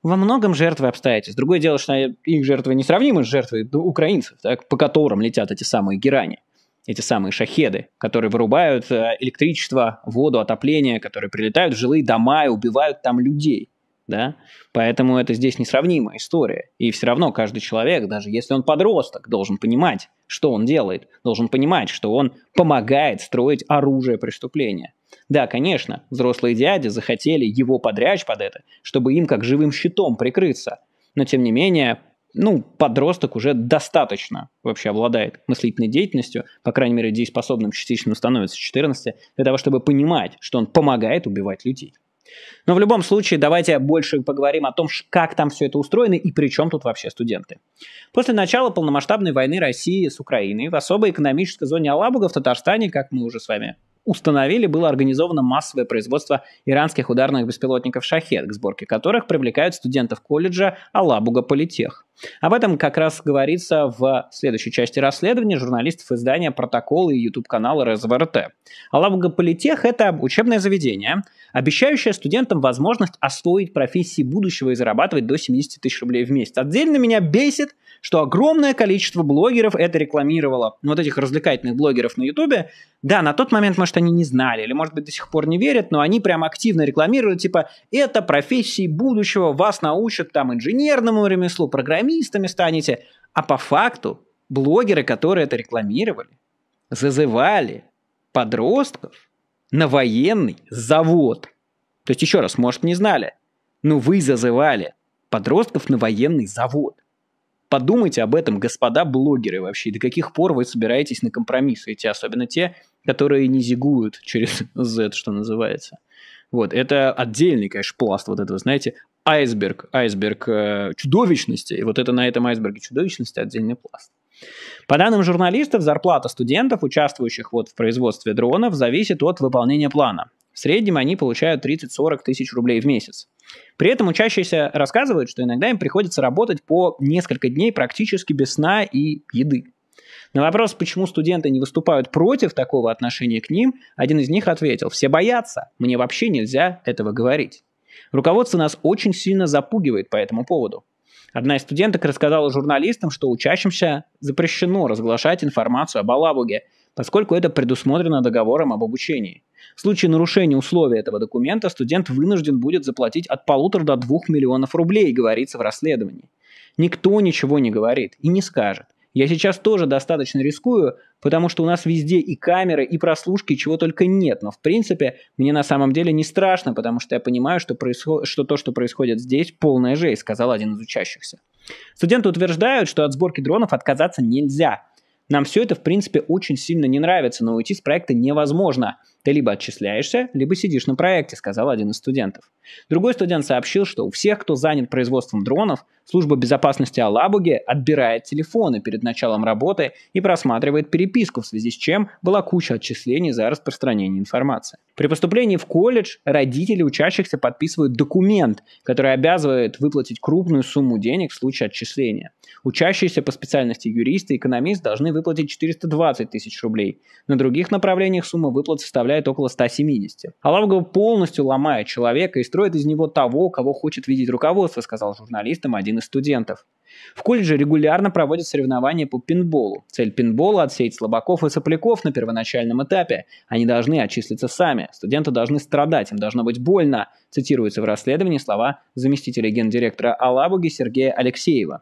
во многом жертвы обстоятельств. Другое дело, что их жертвы несравнимы с жертвой украинцев, так, по которым летят эти самые герани эти самые шахеды, которые вырубают э, электричество, воду, отопление, которые прилетают в жилые дома и убивают там людей. Да? Поэтому это здесь несравнимая история. И все равно каждый человек, даже если он подросток, должен понимать, что он делает, должен понимать, что он помогает строить оружие преступления. Да, конечно, взрослые дяди захотели его подрячь под это, чтобы им как живым щитом прикрыться. Но тем не менее, ну, подросток уже достаточно вообще обладает мыслительной деятельностью, по крайней мере, дееспособным частично становится 14, для того, чтобы понимать, что он помогает убивать людей. Но в любом случае, давайте больше поговорим о том, как там все это устроено и при чем тут вообще студенты. После начала полномасштабной войны России с Украиной в особой экономической зоне Алабуга в Татарстане, как мы уже с вами установили, было организовано массовое производство иранских ударных беспилотников «Шахед», к сборке которых привлекают студентов колледжа Алабуга Политех. Об этом как раз говорится в следующей части расследования журналистов издания «Протоколы» и YouTube-канала РСВРТ. Алабуга Политех – это учебное заведение, обещающее студентам возможность освоить профессии будущего и зарабатывать до 70 тысяч рублей в месяц. Отдельно меня бесит, что огромное количество блогеров это рекламировало, ну, вот этих развлекательных блогеров на Ютубе. Да, на тот момент, может, они не знали, или, может быть, до сих пор не верят, но они прям активно рекламировали, типа, это профессии будущего, вас научат там инженерному ремеслу, программистами станете. А по факту блогеры, которые это рекламировали, зазывали подростков на военный завод. То есть, еще раз, может, не знали, но вы зазывали подростков на военный завод. Подумайте об этом, господа блогеры вообще, до каких пор вы собираетесь на компромиссы Эти, особенно те, которые не зигуют через Z, что называется. Вот, это отдельный, конечно, пласт вот этого, знаете, айсберг, айсберг э, чудовищности, и вот это на этом айсберге чудовищности отдельный пласт. По данным журналистов, зарплата студентов, участвующих вот в производстве дронов, зависит от выполнения плана. В среднем они получают 30-40 тысяч рублей в месяц. При этом учащиеся рассказывают, что иногда им приходится работать по несколько дней практически без сна и еды. На вопрос, почему студенты не выступают против такого отношения к ним, один из них ответил, все боятся, мне вообще нельзя этого говорить. Руководство нас очень сильно запугивает по этому поводу. Одна из студенток рассказала журналистам, что учащимся запрещено разглашать информацию об Алабуге, поскольку это предусмотрено договором об обучении. В случае нарушения условий этого документа студент вынужден будет заплатить от полутора до двух миллионов рублей, говорится в расследовании. Никто ничего не говорит и не скажет. Я сейчас тоже достаточно рискую, потому что у нас везде и камеры, и прослушки, чего только нет. Но в принципе мне на самом деле не страшно, потому что я понимаю, что, происход... что то, что происходит здесь, полная жесть, сказал один из учащихся. Студенты утверждают, что от сборки дронов отказаться нельзя. Нам все это, в принципе, очень сильно не нравится, но уйти с проекта невозможно. Ты либо отчисляешься, либо сидишь на проекте, сказал один из студентов. Другой студент сообщил, что у всех, кто занят производством дронов, служба безопасности Алабуги отбирает телефоны перед началом работы и просматривает переписку, в связи с чем была куча отчислений за распространение информации. При поступлении в колледж родители учащихся подписывают документ, который обязывает выплатить крупную сумму денег в случае отчисления. Учащиеся по специальности юрист и экономист должны выплатить 420 тысяч рублей. На других направлениях сумма выплат составляет составляет около 170. Аламгова полностью ломает человека и строит из него того, кого хочет видеть руководство, сказал журналистам один из студентов. В колледже регулярно проводят соревнования по пинболу. Цель пинбола – отсеять слабаков и сопляков на первоначальном этапе. Они должны отчислиться сами. Студенты должны страдать, им должно быть больно, цитируются в расследовании слова заместителя гендиректора Алабуги Сергея Алексеева.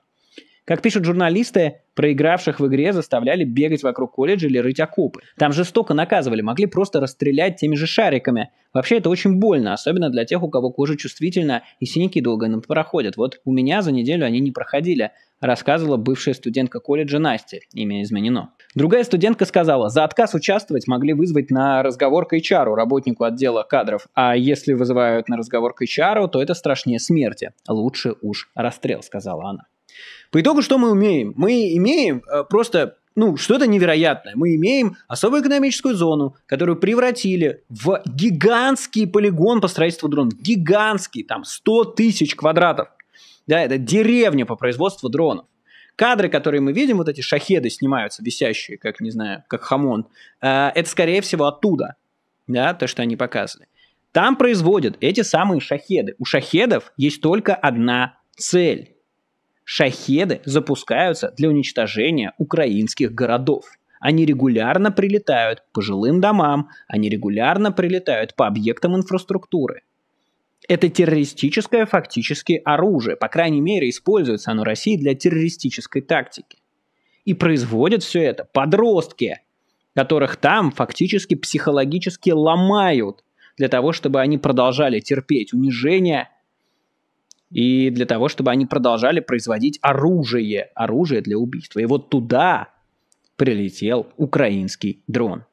Как пишут журналисты, проигравших в игре заставляли бегать вокруг колледжа или рыть окопы. Там жестоко наказывали, могли просто расстрелять теми же шариками. Вообще это очень больно, особенно для тех, у кого кожа чувствительна и синяки долго не проходят. Вот у меня за неделю они не проходили, рассказывала бывшая студентка колледжа Настя, имя изменено. Другая студентка сказала, за отказ участвовать могли вызвать на разговор к HR, работнику отдела кадров, а если вызывают на разговор к HR, то это страшнее смерти. Лучше уж расстрел, сказала она. По итогу что мы умеем? Мы имеем э, просто ну, что-то невероятное. Мы имеем особую экономическую зону, которую превратили в гигантский полигон по строительству дронов. Гигантский, там, 100 тысяч квадратов. Да, это деревня по производству дронов. Кадры, которые мы видим, вот эти шахеды снимаются, висящие, как, не знаю, как хамон, э, это, скорее всего, оттуда, да, то, что они показывали. Там производят эти самые шахеды. У шахедов есть только одна цель Шахеды запускаются для уничтожения украинских городов. Они регулярно прилетают по жилым домам, они регулярно прилетают по объектам инфраструктуры. Это террористическое фактически оружие, по крайней мере используется оно России для террористической тактики. И производят все это подростки, которых там фактически психологически ломают для того, чтобы они продолжали терпеть унижение, и для того, чтобы они продолжали производить оружие, оружие для убийства. И вот туда прилетел украинский дрон.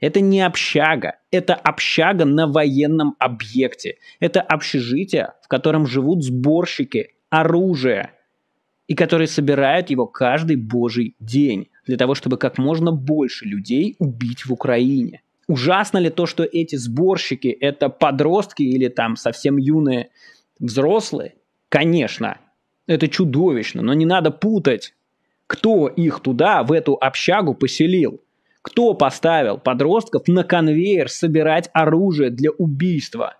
Это не общага, это общага на военном объекте. Это общежитие, в котором живут сборщики оружия, и которые собирают его каждый божий день для того, чтобы как можно больше людей убить в Украине. Ужасно ли то, что эти сборщики – это подростки или там совсем юные Взрослые, конечно, это чудовищно, но не надо путать, кто их туда, в эту общагу поселил. Кто поставил подростков на конвейер собирать оружие для убийства –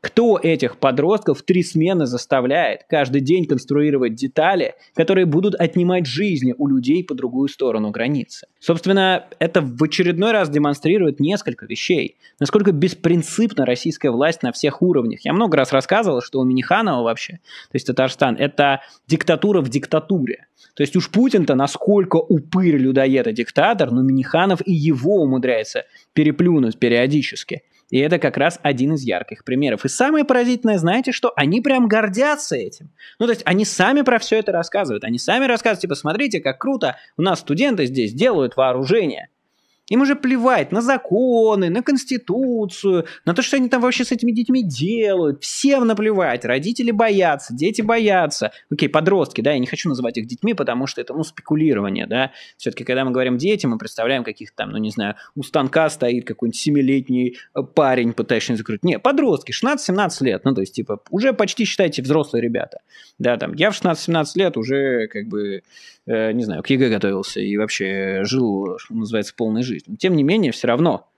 кто этих подростков в три смены заставляет каждый день конструировать детали, которые будут отнимать жизни у людей по другую сторону границы? Собственно, это в очередной раз демонстрирует несколько вещей. Насколько беспринципна российская власть на всех уровнях. Я много раз рассказывал, что у Миниханова вообще, то есть Татарстан, это диктатура в диктатуре. То есть уж Путин-то насколько упырь людоед и диктатор, но Миниханов и его умудряется переплюнуть периодически. И это как раз один из ярких примеров. И самое поразительное, знаете, что они прям гордятся этим. Ну, то есть они сами про все это рассказывают. Они сами рассказывают, типа, смотрите, как круто, у нас студенты здесь делают вооружение. Им уже плевать на законы, на конституцию, на то, что они там вообще с этими детьми делают. Всем наплевать. Родители боятся, дети боятся. Окей, подростки, да, я не хочу называть их детьми, потому что это, ну, спекулирование, да. Все-таки, когда мы говорим дети, мы представляем каких-то там, ну, не знаю, у станка стоит какой-нибудь семилетний э, парень, пытающийся закрыть. Не, подростки, 16-17 лет, ну, то есть, типа, уже почти, считайте, взрослые ребята. Да, там, я в 16-17 лет уже, как бы, Э, не знаю, к ЕГЭ готовился и вообще жил, что называется, полной жизнью. Тем не менее, все равно.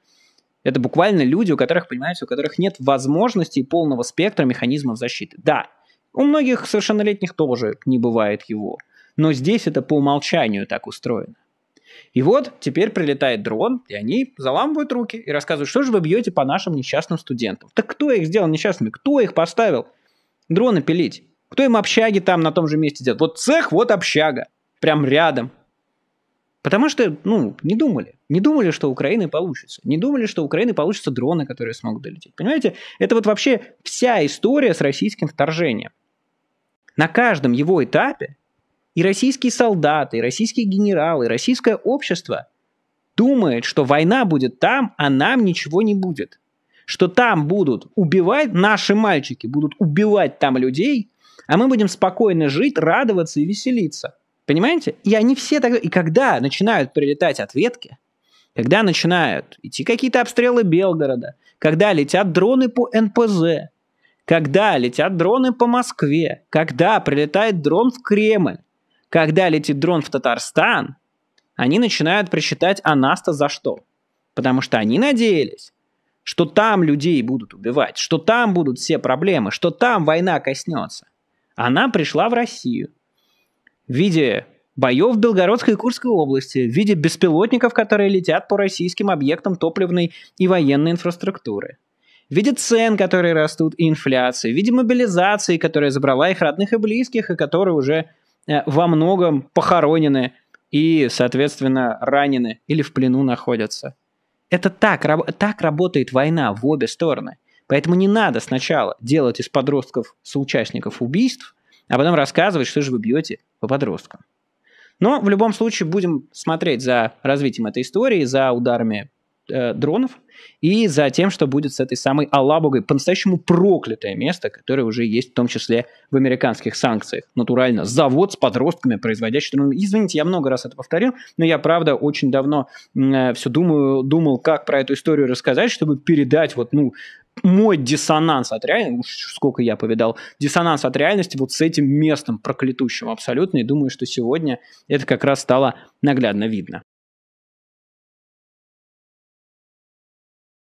Это буквально люди, у которых, понимаете, у которых нет возможности полного спектра механизмов защиты. Да, у многих совершеннолетних тоже не бывает его. Но здесь это по умолчанию так устроено. И вот теперь прилетает дрон, и они заламывают руки и рассказывают, что же вы бьете по нашим несчастным студентам. Так кто их сделал несчастными? Кто их поставил дроны пилить? Кто им общаги там на том же месте делает? Вот цех, вот общага прям рядом. Потому что, ну, не думали. Не думали, что Украины получится. Не думали, что Украины получатся дроны, которые смогут долететь. Понимаете, это вот вообще вся история с российским вторжением. На каждом его этапе и российские солдаты, и российские генералы, и российское общество думает, что война будет там, а нам ничего не будет. Что там будут убивать, наши мальчики будут убивать там людей, а мы будем спокойно жить, радоваться и веселиться – Понимаете? И они все так... И когда начинают прилетать ответки, когда начинают идти какие-то обстрелы Белгорода, когда летят дроны по НПЗ, когда летят дроны по Москве, когда прилетает дрон в Кремль, когда летит дрон в Татарстан, они начинают причитать, а нас-то за что? Потому что они надеялись, что там людей будут убивать, что там будут все проблемы, что там война коснется. Она пришла в Россию – в виде боев в Белгородской и Курской области, в виде беспилотников, которые летят по российским объектам топливной и военной инфраструктуры, в виде цен, которые растут, и инфляции, в виде мобилизации, которая забрала их родных и близких, и которые уже э, во многом похоронены и, соответственно, ранены или в плену находятся. Это так, так работает война в обе стороны. Поэтому не надо сначала делать из подростков соучастников убийств – а потом рассказывать, что же вы бьете по подросткам. Но в любом случае будем смотреть за развитием этой истории, за ударами э, дронов и за тем, что будет с этой самой Алабугой, по-настоящему проклятое место, которое уже есть в том числе в американских санкциях. Натурально, завод с подростками, производящий дроны. Извините, я много раз это повторил, но я, правда, очень давно э, все думаю, думал, как про эту историю рассказать, чтобы передать вот, ну, мой диссонанс от реальности, сколько я повидал, диссонанс от реальности вот с этим местом проклятущим абсолютно, и думаю, что сегодня это как раз стало наглядно видно.